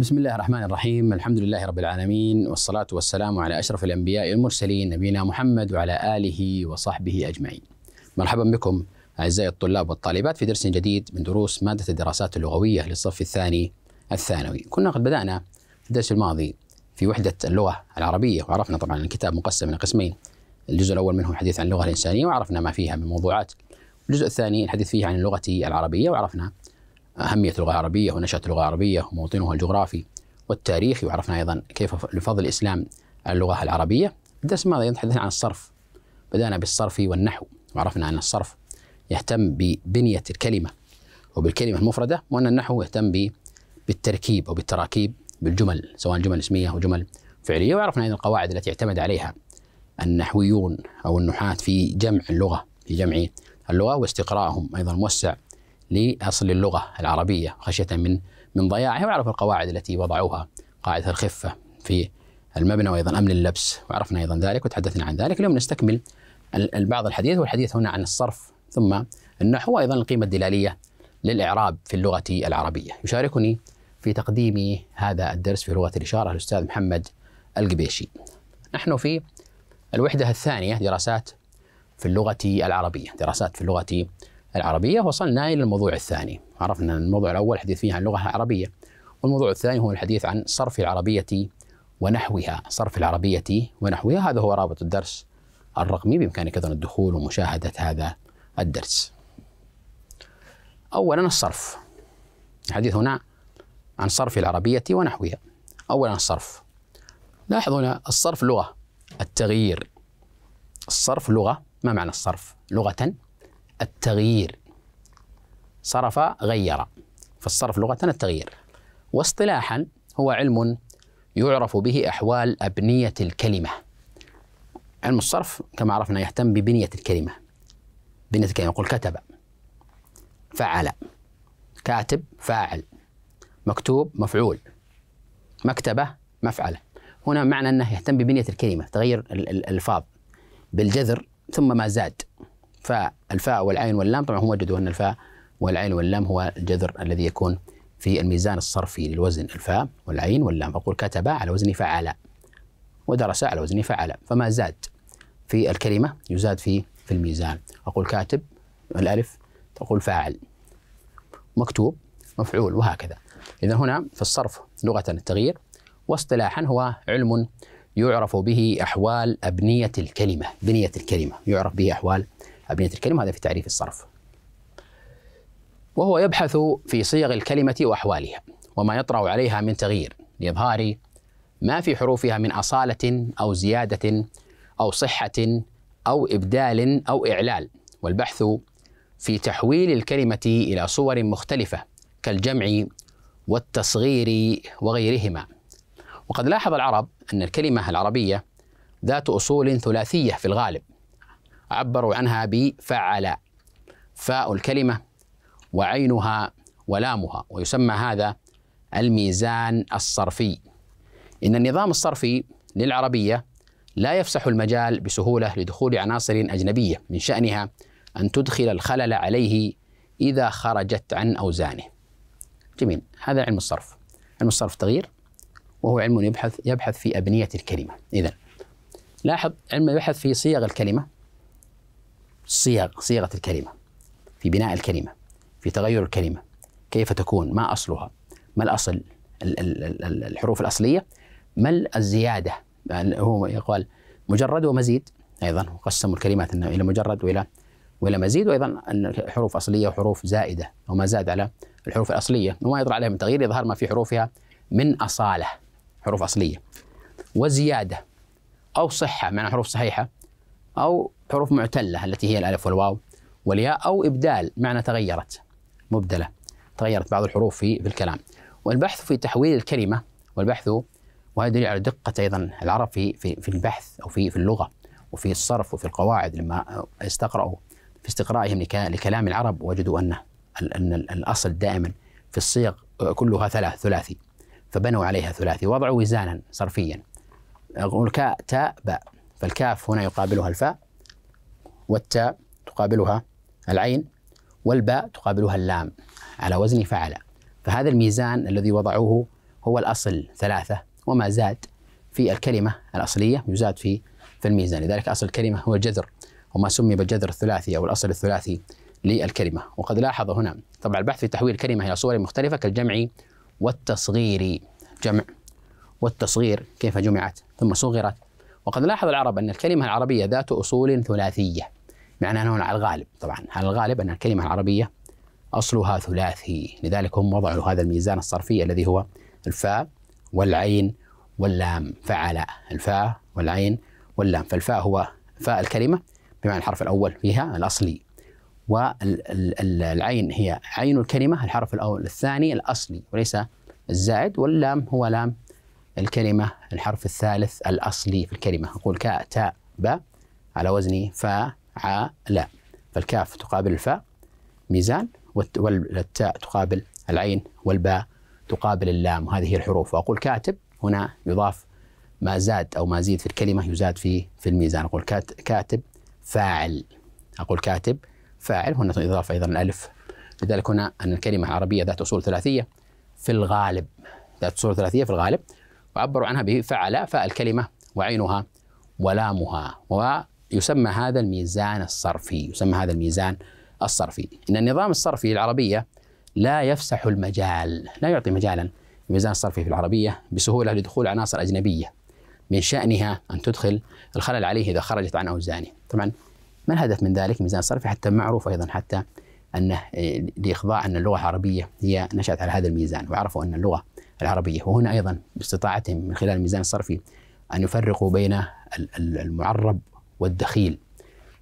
بسم الله الرحمن الرحيم الحمد لله رب العالمين والصلاة والسلام على أشرف الأنبياء والمرسلين نبينا محمد وعلى آله وصحبه أجمعين مرحبا بكم أعزائي الطلاب والطالبات في درس جديد من دروس مادة الدراسات اللغوية للصف الثاني الثانوي كنا قد بدأنا في الدرس الماضي في وحدة اللغة العربية وعرفنا طبعا الكتاب مقسم إلى قسمين الجزء الأول منه الحديث عن اللغة الإنسانية وعرفنا ما فيها من موضوعات الجزء الثاني الحديث فيه عن اللغة العربية وعرفنا أهمية اللغة العربية ونشأة اللغة العربية وموطنها الجغرافي والتاريخي وعرفنا أيضا كيف لفضل الإسلام على اللغة العربية الدرس الماضي تحدثنا عن الصرف بدأنا بالصرف والنحو وعرفنا أن الصرف يهتم ببنية الكلمة وبالكلمة المفردة وأن النحو يهتم بالتركيب أو بالتراكيب بالجمل سواء جمل اسمية أو جمل فعلية وعرفنا أن القواعد التي اعتمد عليها النحويون أو النحاة في جمع اللغة في جمع اللغة واستقراءهم أيضا موسع لأصل اللغة العربية خشية من من ضياعها وعرفوا القواعد التي وضعوها قاعدة الخفة في المبنى وأيضا أمن اللبس وعرفنا أيضا ذلك وتحدثنا عن ذلك اليوم نستكمل بعض الحديث والحديث هنا عن الصرف ثم النحو وأيضا القيمة الدلالية للإعراب في اللغة العربية يشاركني في تقديم هذا الدرس في لغة الإشارة الأستاذ محمد القبيشي نحن في الوحدة الثانية دراسات في اللغة العربية دراسات في اللغة العربية وصلنا إلى الموضوع الثاني عرفنا أن الموضوع الأول حديث فيه عن اللغة العربية والموضوع الثاني هو الحديث عن صرف العربية ونحوها صرف العربية ونحوها هذا هو رابط الدرس الرقمي بإمكانك أيضا الدخول ومشاهدة هذا الدرس أولا الصرف الحديث هنا عن صرف العربية ونحوها أولا الصرف لاحظ هنا الصرف لغة التغيير الصرف لغة ما معنى الصرف لغة التغيير صرف غير فالصرف لغة التغيير واصطلاحا هو علم يعرف به أحوال أبنية الكلمة علم الصرف كما عرفنا يهتم ببنية الكلمة بنية الكلمة يقول كتب فعل كاتب فاعل مكتوب مفعول مكتبة مفعلة هنا معنى أنه يهتم ببنية الكلمة تغير الألفاظ بالجذر ثم ما زاد فالفاء والعين واللام طبعا هم وجدوا أن الفاء والعين واللام هو الجذر الذي يكون في الميزان الصرفي للوزن الفاء والعين واللام أقول كتب على وزن فعل ودرس على وزن فعل فما زاد في الكلمة يزاد في في الميزان أقول كاتب الألف تقول فاعل مكتوب مفعول وهكذا إذا هنا في الصرف لغة التغيير واصطلاحا هو علم يعرف به أحوال أبنية الكلمة بنية الكلمة يعرف به أحوال أبنية الكلمة هذا في تعريف الصرف وهو يبحث في صيغ الكلمة وأحوالها وما يطرأ عليها من تغيير لإظهار ما في حروفها من أصالة أو زيادة أو صحة أو إبدال أو إعلال والبحث في تحويل الكلمة إلى صور مختلفة كالجمع والتصغير وغيرهما وقد لاحظ العرب أن الكلمة العربية ذات أصول ثلاثية في الغالب عبروا عنها بفعل فاء الكلمة وعينها ولامها ويسمى هذا الميزان الصرفي إن النظام الصرفي للعربية لا يفسح المجال بسهولة لدخول عناصر أجنبية من شأنها أن تدخل الخلل عليه إذا خرجت عن أوزانه جميل هذا علم الصرف علم الصرف تغيير وهو علم يبحث يبحث في أبنية الكلمة إذا لاحظ علم يبحث في صيغ الكلمة صيغ صيغة الكلمة في بناء الكلمة في تغير الكلمة كيف تكون ما أصلها ما الأصل الحروف الأصلية ما الزيادة هو يقال مجرد ومزيد أيضا قسموا الكلمات إلى مجرد وإلى وإلى مزيد وأيضا حروف أصلية وحروف زائدة وما زاد على الحروف الأصلية وما يطرأ عليها من تغيير يظهر ما في حروفها من أصالة حروف أصلية وزيادة أو صحة معنى حروف صحيحة أو حروف معتلة التي هي الألف والواو والياء أو إبدال معنى تغيرت مبدلة تغيرت بعض الحروف في في الكلام والبحث في تحويل الكلمة والبحث وهذا دليل على دقة أيضا العرب في في في البحث أو في في اللغة وفي الصرف وفي القواعد لما استقرأوا في استقرائهم لكلام العرب وجدوا أن أن الأصل دائما في الصيغ كلها ثلاث ثلاثي فبنوا عليها ثلاثي وضعوا وزانا صرفيا الكاء تاء باء فالكاف هنا يقابلها الفاء والتاء تقابلها العين والباء تقابلها اللام على وزن فعل فهذا الميزان الذي وضعوه هو الأصل ثلاثة وما زاد في الكلمة الأصلية يزاد في في الميزان لذلك أصل الكلمة هو الجذر وما سمي بالجذر الثلاثي أو الأصل الثلاثي للكلمة وقد لاحظ هنا طبعا البحث في تحويل الكلمة إلى صور مختلفة كالجمع والتصغير جمع والتصغير كيف جمعت ثم صغرت وقد لاحظ العرب أن الكلمة العربية ذات أصول ثلاثية بمعنى أنه على الغالب طبعا على الغالب أن الكلمة العربية أصلها ثلاثي لذلك هم وضعوا هذا الميزان الصرفي الذي هو الفاء والعين واللام فعل الفاء والعين واللام فالفاء هو فاء الكلمة بمعنى الحرف الأول فيها الأصلي والعين هي عين الكلمة الحرف الأول الثاني الأصلي وليس الزائد واللام هو لام الكلمة الحرف الثالث الأصلي في الكلمة أقول كاء تاء باء على وزن فاء لا فالكاف تقابل الفاء ميزان والتاء تقابل العين والباء تقابل اللام وهذه هي الحروف وأقول كاتب هنا يضاف ما زاد أو ما زيد في الكلمة يزاد في في الميزان أقول كاتب فاعل أقول كاتب فاعل هنا يضاف أيضا الألف لذلك هنا أن الكلمة العربية ذات أصول ثلاثية في الغالب ذات أصول ثلاثية في الغالب وعبروا عنها بفعل فالكلمة وعينها ولامها يسمى هذا الميزان الصرفي يسمى هذا الميزان الصرفي إن النظام الصرفي العربية لا يفسح المجال لا يعطي مجالا الميزان الصرفي في العربية بسهولة لدخول عناصر أجنبية من شأنها أن تدخل الخلل عليه إذا خرجت عن أوزانه طبعا ما الهدف من ذلك الميزان الصرفي حتى معروف أيضا حتى أنه إيه، لإخضاع أن اللغة العربية هي نشأت على هذا الميزان وعرفوا أن اللغة العربية وهنا أيضا باستطاعتهم من خلال الميزان الصرفي أن يفرقوا بين المعرب والدخيل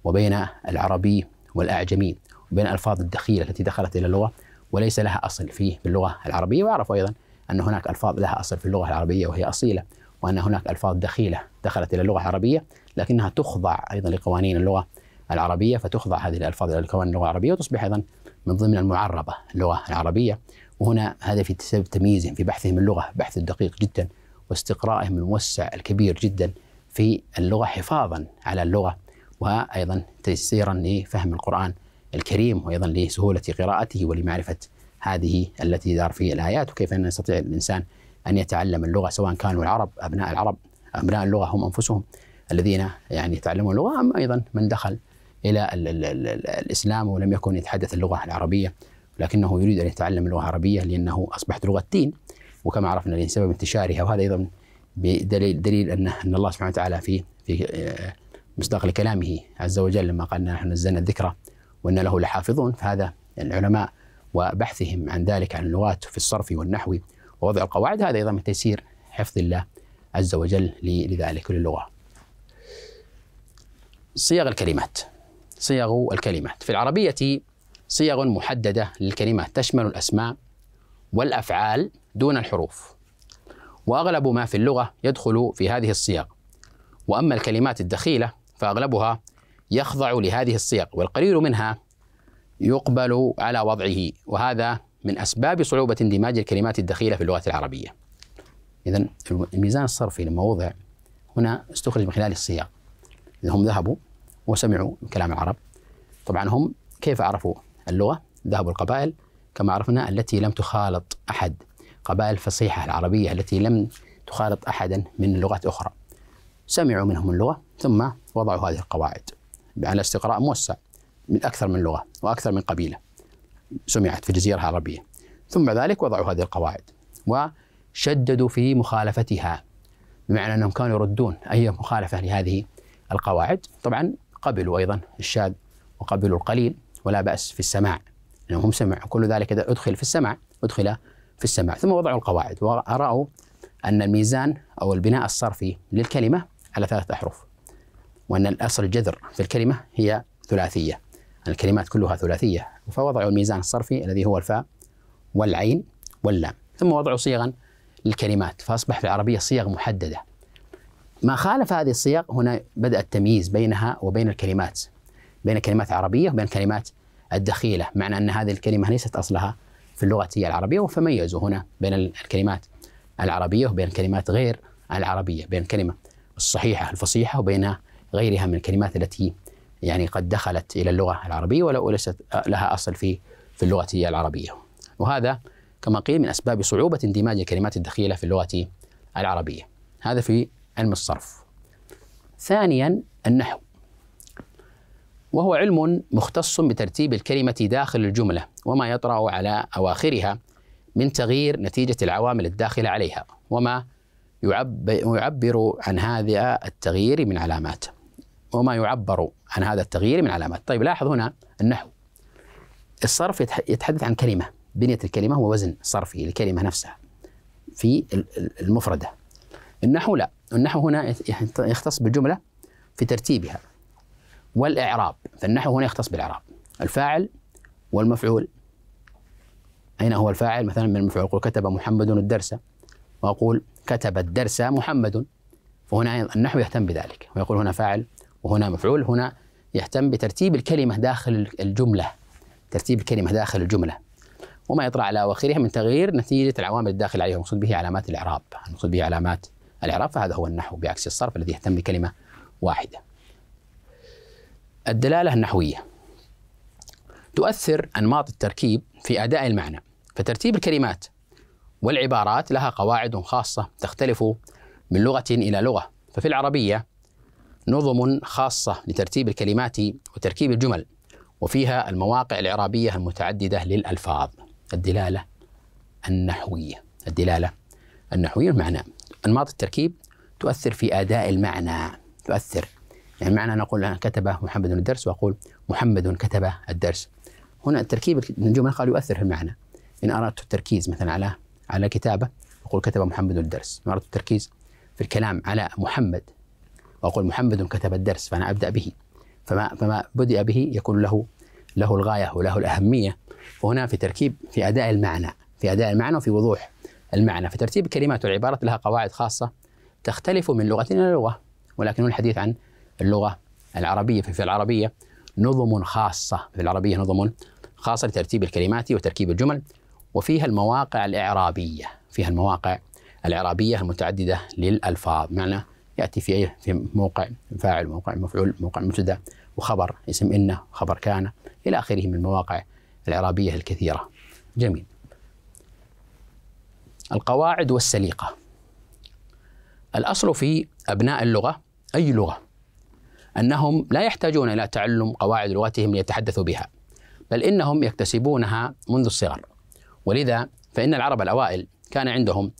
وبين العربي والأعجمي وبين ألفاظ الدخيل التي دخلت إلى اللغة وليس لها أصل فيه في اللغة العربية وأعرف أيضا أن هناك ألفاظ لها أصل في اللغة العربية وهي أصيلة وأن هناك ألفاظ دخيلة دخلت إلى اللغة العربية لكنها تخضع أيضا لقوانين اللغة العربية فتخضع هذه الألفاظ إلى قوانين اللغة العربية وتصبح أيضا من ضمن المعربة اللغة العربية وهنا هذا في سبب تمييزهم في بحثهم اللغة بحث دقيق جدا واستقرائهم الموسع الكبير جدا في اللغة حفاظا على اللغة وأيضا تيسيرا لفهم القرآن الكريم وأيضا لسهولة قراءته ولمعرفة هذه التي دار في الآيات وكيف أن يستطيع الإنسان أن يتعلم اللغة سواء كانوا العرب أبناء العرب أبناء اللغة هم أنفسهم الذين يعني يتعلمون اللغة أم أيضا من دخل إلى الـ الـ الـ الإسلام ولم يكن يتحدث اللغة العربية لكنه يريد أن يتعلم اللغة العربية لأنه أصبحت لغة الدين وكما عرفنا لسبب انتشارها وهذا أيضا بدليل دليل ان ان الله سبحانه وتعالى في في آه، مصداق لكلامه عز وجل لما قال نحن نزلنا الذكر وان له لحافظون فهذا العلماء وبحثهم عن ذلك عن اللغات في الصرف والنحو ووضع القواعد هذا ايضا من تيسير حفظ الله عز وجل لذلك وللغه. صيغ الكلمات صيغ الكلمات في العربيه صيغ محدده للكلمات تشمل الاسماء والافعال دون الحروف وأغلب ما في اللغة يدخل في هذه الصيغ وأما الكلمات الدخيلة فأغلبها يخضع لهذه الصيغ والقليل منها يقبل على وضعه وهذا من أسباب صعوبة اندماج الكلمات الدخيلة في اللغة العربية إذا الميزان الصرفي لما وضع هنا استخرج من خلال الصيغ إذا هم ذهبوا وسمعوا كلام العرب طبعا هم كيف عرفوا اللغة ذهبوا القبائل كما عرفنا التي لم تخالط أحد القبائل الفصيحة العربية التي لم تخالط أحدا من لغات أخرى سمعوا منهم اللغة ثم وضعوا هذه القواعد على استقراء موسع من أكثر من لغة وأكثر من قبيلة سمعت في الجزيرة العربية ثم ذلك وضعوا هذه القواعد وشددوا في مخالفتها بمعنى أنهم كانوا يردون أي مخالفة لهذه القواعد طبعا قبلوا أيضا الشاذ وقبلوا القليل ولا بأس في السماع لأنهم سمعوا كل ذلك إذا أدخل في السماع أدخل في السماع ثم وضعوا القواعد ورأوا أن الميزان أو البناء الصرفي للكلمة على ثلاثة أحرف وأن الأصل الجذر في الكلمة هي ثلاثية الكلمات كلها ثلاثية فوضعوا الميزان الصرفي الذي هو الفاء والعين واللام ثم وضعوا صيغا للكلمات فأصبح في العربية صيغ محددة ما خالف هذه الصيغ هنا بدأ التمييز بينها وبين الكلمات بين كلمات عربية وبين كلمات الدخيلة معنى أن هذه الكلمة ليست أصلها في اللغة العربية وفميزوا هنا بين الكلمات العربية وبين كلمات غير العربية بين الكلمة الصحيحة الفصيحة وبين غيرها من الكلمات التي يعني قد دخلت إلى اللغة العربية ولو ليست لها أصل في في اللغة العربية وهذا كما قيل من أسباب صعوبة اندماج الكلمات الدخيلة في اللغة العربية هذا في علم الصرف ثانيا النحو وهو علم مختص بترتيب الكلمة داخل الجملة وما يطرأ على أواخرها من تغيير نتيجة العوامل الداخلة عليها وما يعبر عن هذا التغيير من علامات وما يعبر عن هذا التغيير من علامات طيب لاحظ هنا النحو الصرف يتحدث عن كلمة بنية الكلمة هو وزن صرفي للكلمة نفسها في المفردة النحو لا النحو هنا يختص بالجملة في ترتيبها والإعراب فالنحو هنا يختص بالإعراب الفاعل والمفعول أين هو الفاعل مثلا من المفعول يقول كتب محمد الدرس وأقول كتب الدرس محمد فهنا النحو يهتم بذلك ويقول هنا فاعل وهنا مفعول هنا يهتم بترتيب الكلمة داخل الجملة ترتيب الكلمة داخل الجملة وما يطرأ على أواخرها من تغيير نتيجة العوامل الداخلة عليها المقصود به علامات الإعراب المقصود به علامات الإعراب فهذا هو النحو بعكس الصرف الذي يهتم بكلمة واحدة الدلالة النحوية تؤثر أنماط التركيب في أداء المعنى فترتيب الكلمات والعبارات لها قواعد خاصة تختلف من لغة إلى لغة ففي العربية نظم خاصة لترتيب الكلمات وتركيب الجمل وفيها المواقع الإعرابية المتعددة للألفاظ الدلالة النحوية الدلالة النحوية المعنى أنماط التركيب تؤثر في أداء المعنى تؤثر يعني معنى أن أقول كتب محمد الدرس وأقول محمد كتب الدرس هنا من جملة قال يؤثر في المعنى إن أردت التركيز مثلا على على كتابة أقول كتب محمد الدرس إن أردت التركيز في الكلام على محمد وأقول محمد كتب الدرس فأنا أبدأ به فما فما بدأ به يكون له له الغاية وله الأهمية وهنا في تركيب في أداء المعنى في أداء المعنى وفي وضوح المعنى فترتيب الكلمات والعبارات لها قواعد خاصة تختلف من لغة إلى لغة ولكن الحديث عن اللغه العربيه في العربيه نظم خاصه في العربيه نظم خاصه لترتيب الكلمات وتركيب الجمل وفيها المواقع الاعرابيه فيها المواقع الاعرابيه المتعدده للالفاظ بمعنى ياتي في في موقع فاعل موقع مفعول موقع مبتدا وخبر اسم انه خبر كان الى اخره من المواقع الاعرابيه الكثيره جميل القواعد والسليقه الاصل في ابناء اللغه اي لغه أنهم لا يحتاجون إلى تعلم قواعد لغتهم ليتحدثوا بها بل إنهم يكتسبونها منذ الصغر ولذا فإن العرب الأوائل كان عندهم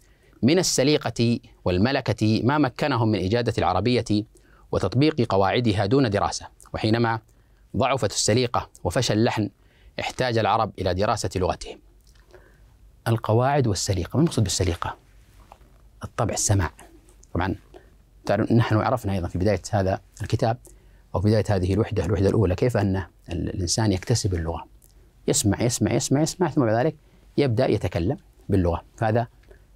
من السليقة والملكة ما مكنهم من إجادة العربية وتطبيق قواعدها دون دراسة وحينما ضعفت السليقة وفشل اللحن احتاج العرب إلى دراسة لغتهم القواعد والسليقة ما المقصود بالسليقة؟ الطبع السماع طبعا نحن عرفنا أيضا في بداية هذا الكتاب أو بداية هذه الوحدة الوحدة الأولى كيف أن الإنسان يكتسب اللغة يسمع يسمع يسمع يسمع ثم بعد ذلك يبدأ يتكلم باللغة هذا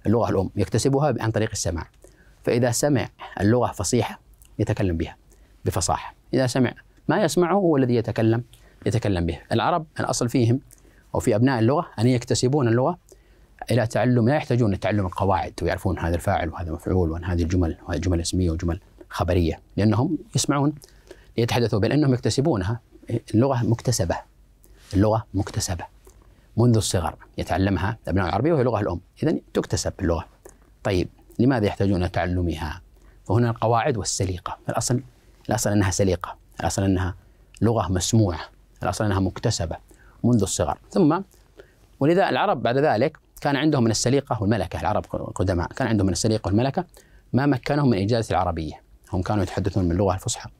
اللغة الأم يكتسبها عن طريق السماع فإذا سمع اللغة فصيحة يتكلم بها بفصاحة إذا سمع ما يسمعه هو الذي يتكلم يتكلم به العرب الأصل فيهم أو في أبناء اللغة أن يكتسبون اللغة الى تعلم لا يحتاجون لتعلم القواعد ويعرفون هذا الفاعل وهذا مفعول وان هذه الجمل وهذه جمل اسميه وجمل خبريه لانهم يسمعون يتحدثوا بل انهم يكتسبونها اللغه مكتسبه اللغه مكتسبه منذ الصغر يتعلمها ابناء العربيه وهي اللغه الام اذا تكتسب اللغه طيب لماذا يحتاجون الى تعلمها فهنا القواعد والسليقه الاصل الاصل انها سليقه الاصل انها لغه مسموعه الاصل انها مكتسبه منذ الصغر ثم ولذا العرب بعد ذلك كان عندهم من السليقة والملكة العرب قدماء كان عندهم من السليقة والملكة ما مكنهم من إجازة العربية هم كانوا يتحدثون باللغة الفصحى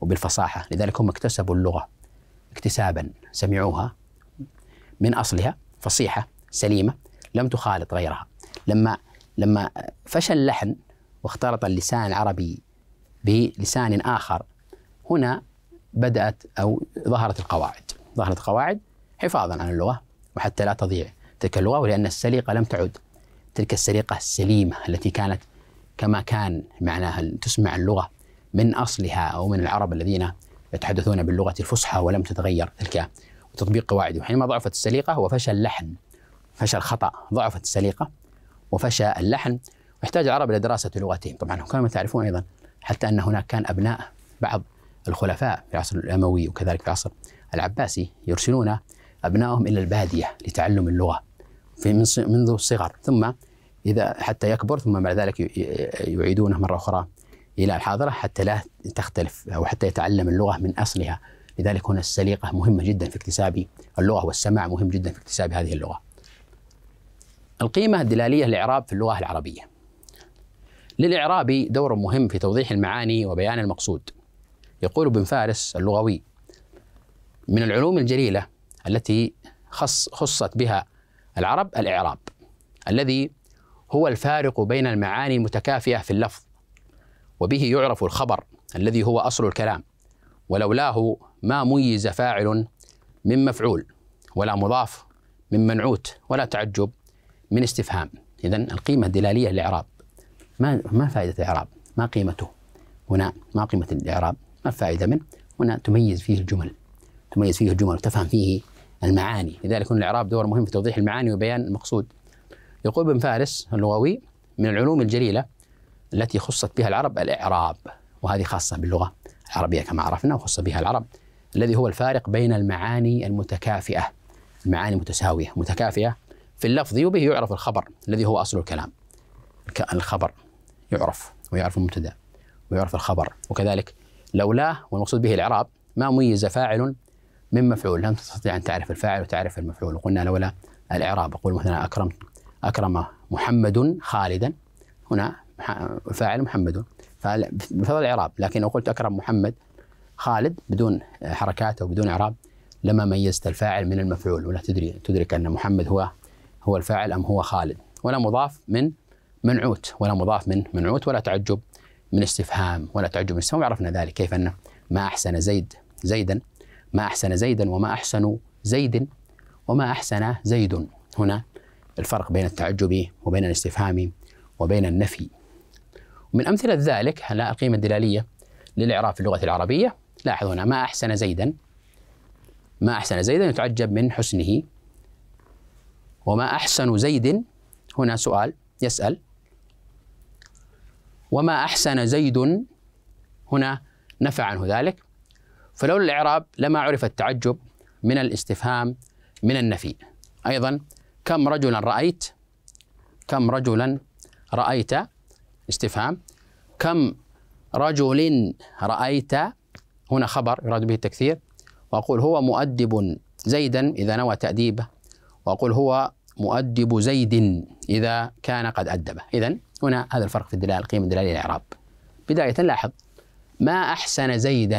وبالفصاحة لذلك هم اكتسبوا اللغة اكتسابا سمعوها من أصلها فصيحة سليمة لم تخالط غيرها لما لما فشل اللحن واختلط اللسان العربي بلسان آخر هنا بدأت أو ظهرت القواعد ظهرت القواعد حفاظا على اللغة وحتى لا تضيع تلك اللغة ولأن السليقة لم تعد تلك السليقة السليمة التي كانت كما كان معناها تسمع اللغة من أصلها أو من العرب الذين يتحدثون باللغة الفصحى ولم تتغير تلك وتطبيق قواعده وحينما ضعفت السليقة فشل اللحن فشل خطأ ضعفت السليقة وفشل اللحن واحتاج العرب إلى دراسة لغتهم طبعا كما تعرفون أيضا حتى أن هناك كان أبناء بعض الخلفاء في العصر الأموي وكذلك في العصر العباسي يرسلون أبنائهم إلى البادية لتعلم اللغة في منذ الصغر ثم إذا حتى يكبر ثم بعد ذلك يعيدونه مرة أخرى إلى الحاضرة حتى لا تختلف أو حتى يتعلم اللغة من أصلها لذلك هنا السليقة مهمة جدا في اكتساب اللغة والسمع مهم جدا في اكتساب هذه اللغة القيمة الدلالية للإعراب في اللغة العربية للإعرابي دور مهم في توضيح المعاني وبيان المقصود يقول ابن فارس اللغوي من العلوم الجليلة التي خص خصت بها العرب الإعراب الذي هو الفارق بين المعاني المتكافئة في اللفظ وبه يعرف الخبر الذي هو أصل الكلام ولولاه ما ميز فاعل من مفعول ولا مضاف من منعوت ولا تعجب من استفهام إذا القيمة الدلالية للإعراب ما ما فائدة الإعراب؟ ما قيمته؟ هنا ما قيمة الإعراب؟ ما الفائدة منه؟ هنا تميز فيه الجمل تميز فيه الجمل وتفهم فيه المعاني لذلك هنا الإعراب دور مهم في توضيح المعاني وبيان المقصود يقول ابن فارس اللغوي من العلوم الجليلة التي خصت بها العرب الإعراب وهذه خاصة باللغة العربية كما عرفنا وخص بها العرب الذي هو الفارق بين المعاني المتكافئة المعاني المتساوية متكافئة في اللفظ وبه يعرف الخبر الذي هو أصل الكلام الخبر يعرف ويعرف المبتدأ ويعرف الخبر وكذلك لولاه والمقصود به الإعراب ما ميز فاعل من مفعول لم تستطيع أن تعرف الفاعل وتعرف المفعول وقلنا لولا الإعراب أقول مثلا أكرم أكرم محمد خالدا هنا فاعل محمد بفضل الإعراب لكن لو قلت أكرم محمد خالد بدون حركات أو بدون إعراب لما ميزت الفاعل من المفعول ولا تدري تدرك أن محمد هو هو الفاعل أم هو خالد ولا مضاف من منعوت ولا مضاف من منعوت ولا تعجب من استفهام ولا تعجب من استفهام عرفنا ذلك كيف أن ما أحسن زيد زيدا ما أحسن زيدا وما أحسن زيد وما أحسن زيد هنا الفرق بين التعجب وبين الاستفهام وبين النفي ومن أمثلة ذلك على القيمة الدلالية للإعراب في اللغة العربية لاحظ هنا ما أحسن زيدا ما أحسن زيدا يتعجب من حسنه وما أحسن زيد هنا سؤال يسأل وما أحسن زيد هنا نفى عنه ذلك فلولا الإعراب لما عرف التعجب من الاستفهام من النفي أيضا كم رجلا رأيت كم رجلا رأيت استفهام كم رجل رأيت هنا خبر يراد به التكثير وأقول هو مؤدب زيدا إذا نوى تأديبه وأقول هو مؤدب زيد إذا كان قد أدبه إذا هنا هذا الفرق في الدلالة القيم الدلالية الإعراب بداية لاحظ ما أحسن زيدا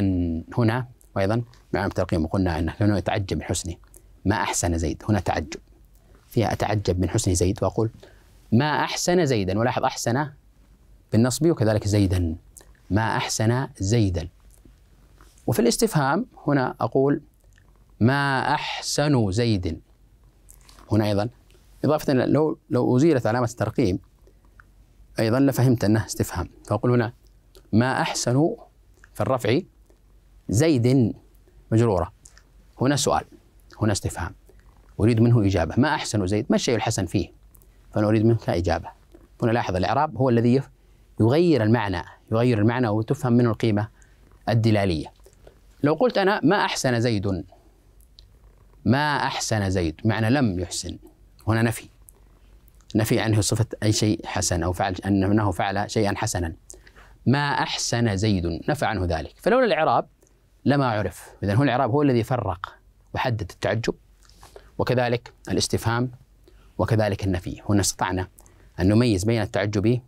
هنا وأيضا مع علم الترقيم وقلنا أنه يتعجب من حسنه ما أحسن زيد هنا تعجب فيها أتعجب من حسن زيد وأقول ما أحسن زيدا ولاحظ أحسن بالنصب وكذلك زيدا ما أحسن زيدا وفي الاستفهام هنا أقول ما أحسن زيد هنا أيضا إضافة لو لو أزيلت علامة الترقيم أيضا لفهمت أنه استفهام فأقول هنا ما أحسن في الرفع زيد مجرورة هنا سؤال هنا استفهام أريد منه إجابة ما أحسن زيد ما الشيء الحسن فيه فأنا أريد منك إجابة هنا لاحظ الإعراب هو الذي يغير المعنى يغير المعنى وتفهم منه القيمة الدلالية لو قلت أنا ما أحسن زيد ما أحسن زيد معنى لم يحسن هنا نفي نفي عنه صفة أي شيء حسن أو فعل أنه فعل شيئا حسنا ما أحسن زيد نفى عنه ذلك فلولا الإعراب لما عرف إذا هو الإعراب هو الذي فرق وحدد التعجب وكذلك الاستفهام وكذلك النفي هنا استطعنا أن نميز بين التعجب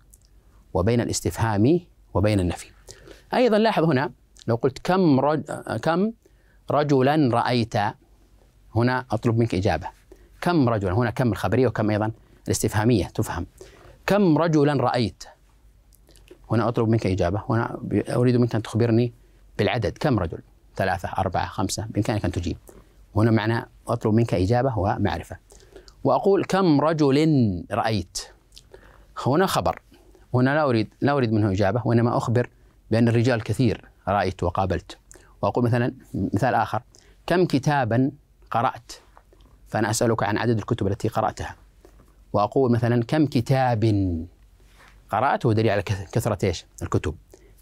وبين الاستفهام وبين النفي أيضا لاحظ هنا لو قلت كم رج... كم رجلا رأيت هنا أطلب منك إجابة كم رجلا هنا كم الخبرية وكم أيضا الاستفهامية تفهم كم رجلا رأيت هنا أطلب منك إجابة وأنا أريد منك أن تخبرني بالعدد كم رجل ثلاثة أربعة خمسة بإمكانك أن تجيب هنا معنى أطلب منك إجابة ومعرفة وأقول كم رجل رأيت هنا خبر هنا لا أريد لا أريد منه إجابة وإنما أخبر بأن الرجال كثير رأيت وقابلت وأقول مثلا مثال آخر كم كتابا قرأت فأنا أسألك عن عدد الكتب التي قرأتها وأقول مثلا كم كتاب قرأته دليل على كثرة إيش الكتب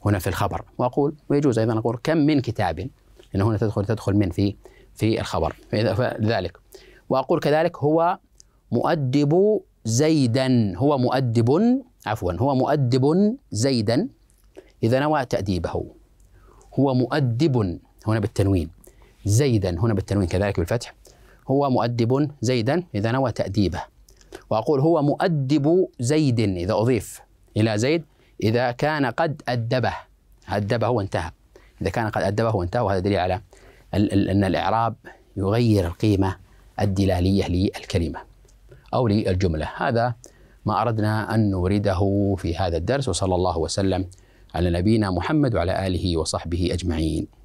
هنا في الخبر وأقول ويجوز أيضا أقول كم من كتاب لأن هنا تدخل تدخل من في في الخبر فلذلك وأقول كذلك هو مؤدب زيدا هو مؤدب عفوا هو مؤدب زيدا إذا نوى تأديبه هو مؤدب هنا بالتنوين زيدا هنا بالتنوين كذلك بالفتح هو مؤدب زيدا إذا نوى تأديبه وأقول هو مؤدب زيد إذا أضيف إلى زيد إذا كان قد أدبه أدبه وانتهى إذا كان قد أدبه وانتهى وهذا دليل على أن الإعراب يغير القيمة الدلالية للكلمة أو للجملة هذا ما أردنا أن نورده في هذا الدرس وصلى الله وسلم على نبينا محمد وعلى آله وصحبه أجمعين